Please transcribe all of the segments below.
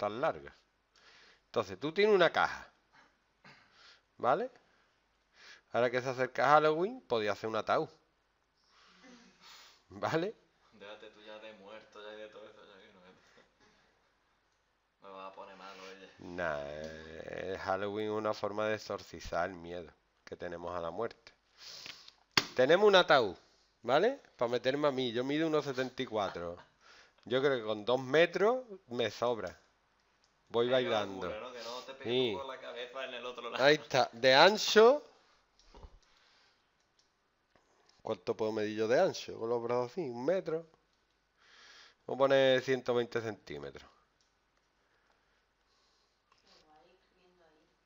tan largas. Entonces, tú tienes una caja. ¿Vale? Ahora que se acerca Halloween, podía hacer un ataúd. ¿Vale? Déjate tú ya de muerto, ya de todo eso. no me... va a poner malo ella. Nah, Halloween es una forma de exorcizar el miedo que tenemos a la muerte. Tenemos un ataúd, ¿vale? Para meterme a mí. Yo mido unos Yo creo que con dos metros me sobra voy bailando. Ahí está, de ancho. ¿Cuánto puedo medir yo de ancho? Con los brazos así, un metro. Vamos a poner 120 centímetros.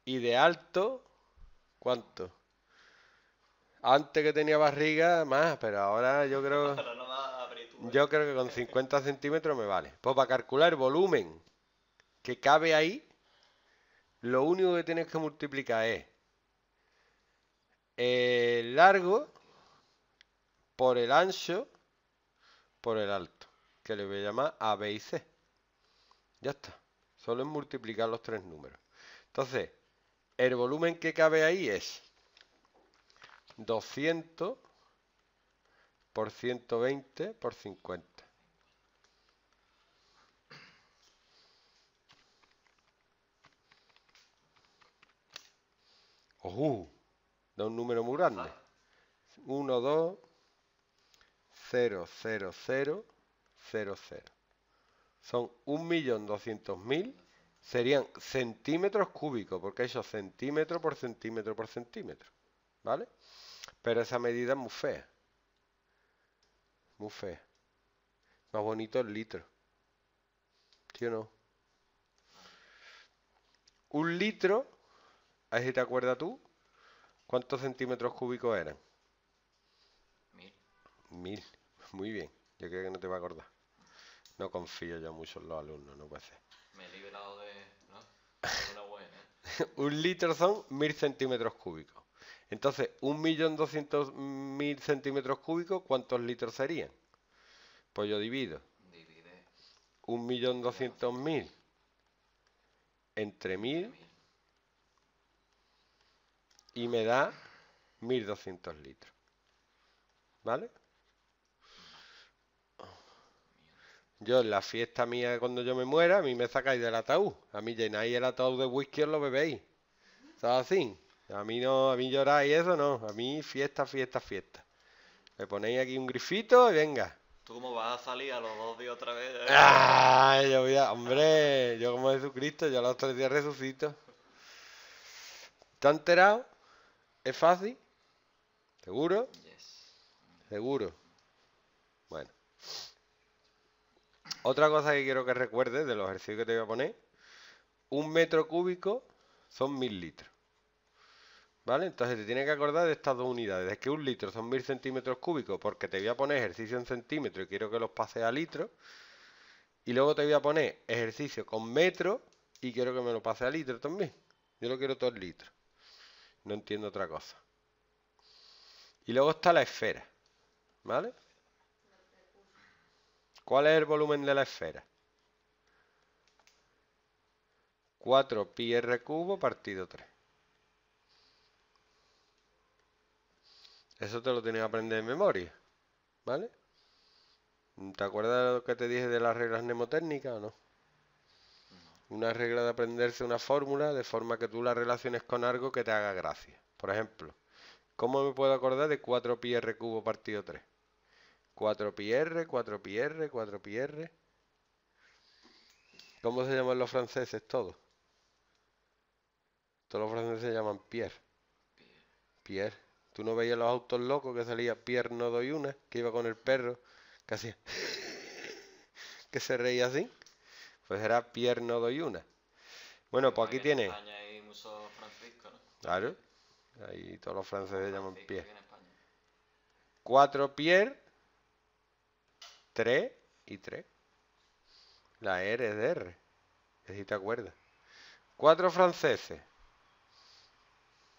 Y de alto, ¿cuánto? Antes que tenía barriga, más, pero ahora yo creo... Yo creo que con 50 centímetros me vale. Pues para calcular volumen que cabe ahí, lo único que tienes que multiplicar es el largo por el ancho por el alto, que le voy a llamar A, B y C. Ya está. Solo es multiplicar los tres números. Entonces, el volumen que cabe ahí es 200 por 120 por 50. Da un número muy grande. 1, 2, 0, 0, 0, 0, 0. Son 1.200.000. Serían centímetros cúbicos, porque he hecho centímetro por centímetro por centímetro. ¿Vale? Pero esa medida es muy fea. Muy fea. Más bonito el litro. ¿Sí o no? Un litro, ahí si te acuerdas tú, ¿Cuántos centímetros cúbicos eran? Mil. Mil. Muy bien. Yo creo que no te va a acordar. No confío yo mucho en los alumnos, no puede ser. Me he liberado de. ¿no? Una ¿eh? un litro son mil centímetros cúbicos. Entonces, un millón doscientos mil centímetros cúbicos, ¿cuántos litros serían? Pues yo divido. Divide. Un millón doscientos mil entre mil y me da 1200 litros. ¿Vale? Yo en la fiesta mía cuando yo me muera, a mí me sacáis del ataúd. A mí llenáis el ataúd de whisky os lo bebéis. ¿está así? A mí no, a mí lloráis eso no. A mí fiesta, fiesta, fiesta. Me ponéis aquí un grifito y venga. ¿Tú cómo vas a salir a los dos días otra vez? ¡Ah! hombre, yo como Jesucristo, yo a los tres días resucito. ¿Te enterado? ¿Es fácil? ¿Seguro? Seguro. Bueno. Otra cosa que quiero que recuerdes de los ejercicios que te voy a poner. Un metro cúbico son mil litros. ¿Vale? Entonces te tienes que acordar de estas dos unidades. de que un litro son mil centímetros cúbicos porque te voy a poner ejercicio en centímetro y quiero que los pases a litro, Y luego te voy a poner ejercicio con metro y quiero que me lo pase a litro también. Yo lo quiero todo en litros. No entiendo otra cosa. Y luego está la esfera. ¿Vale? ¿Cuál es el volumen de la esfera? 4 pi r cubo partido 3. Eso te lo tienes que aprender de memoria. ¿Vale? ¿Te acuerdas de lo que te dije de las reglas mnemotécnicas o no? una regla de aprenderse una fórmula de forma que tú la relaciones con algo que te haga gracia. Por ejemplo, ¿cómo me puedo acordar de 4 pi cubo partido 3? 4 pi 4 pi 4 ¿Cómo se llaman los franceses todos? Todos los franceses se llaman Pierre. Pierre. ¿Tú no veías los autos locos que salía Pierre no doy una, que iba con el perro, que que se reía así? pues era Pierre Nodo una. Bueno, pues aquí tiene. Claro, ahí todos los franceses llaman Pierre. cuatro Pierre, tres y tres La R es de R, si te acuerdas. cuatro franceses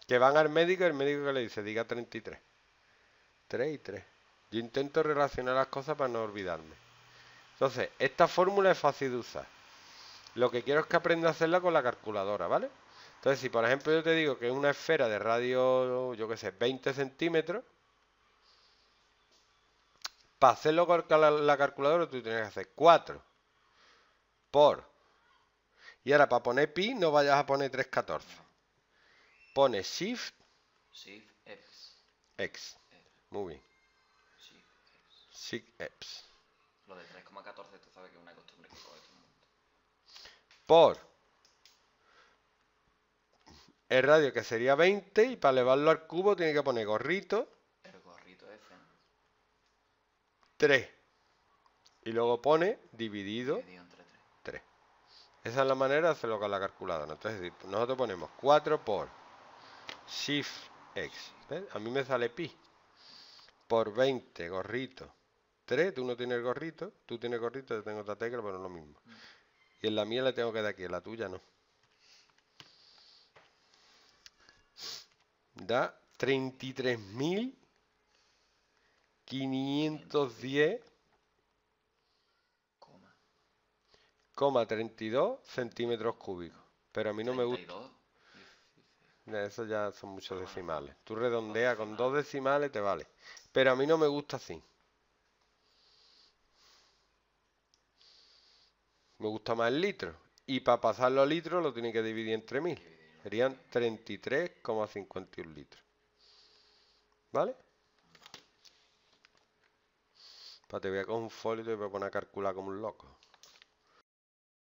que van al médico y el médico que le dice, diga 33. 3 y 3. Yo intento relacionar las cosas para no olvidarme. Entonces, esta fórmula es fácil de usar. Lo que quiero es que aprenda a hacerla con la calculadora, ¿vale? Entonces, si por ejemplo yo te digo que es una esfera de radio, yo qué sé, 20 centímetros, para hacerlo con la, calculadora tú tienes que hacer 4 por. Y ahora para poner pi no vayas a poner 314. Pone shift. Shift x. X. Muy bien. Shift x. Shift x. Lo de 3,14 tú sabes que es una cosa por el radio que sería 20 y para elevarlo al cubo tiene que poner gorrito. 3. Y luego pone dividido, 3. Esa es la manera de hacerlo con la calculadora. Entonces, nosotros ponemos 4 por Shift X. A mí me sale pi. Por 20, gorrito. 3, tú no tienes gorrito, tú tienes gorrito, yo tengo otra tecla, pero es lo mismo. Mm. Y en la mía la tengo que dar aquí, en la tuya no. Da 33.510,32 coma 32 centímetros cúbicos. Pero a mí no me gusta. Eso ya son muchos decimales. Tú redondea con dos decimales, te vale. Pero a mí no me gusta así. Me gusta más el litro. Y para pasarlo a litro lo tiene que dividir entre 1000. Serían 33,51 litros. ¿Vale? te voy a coger un folio y te voy a poner a calcular como un loco.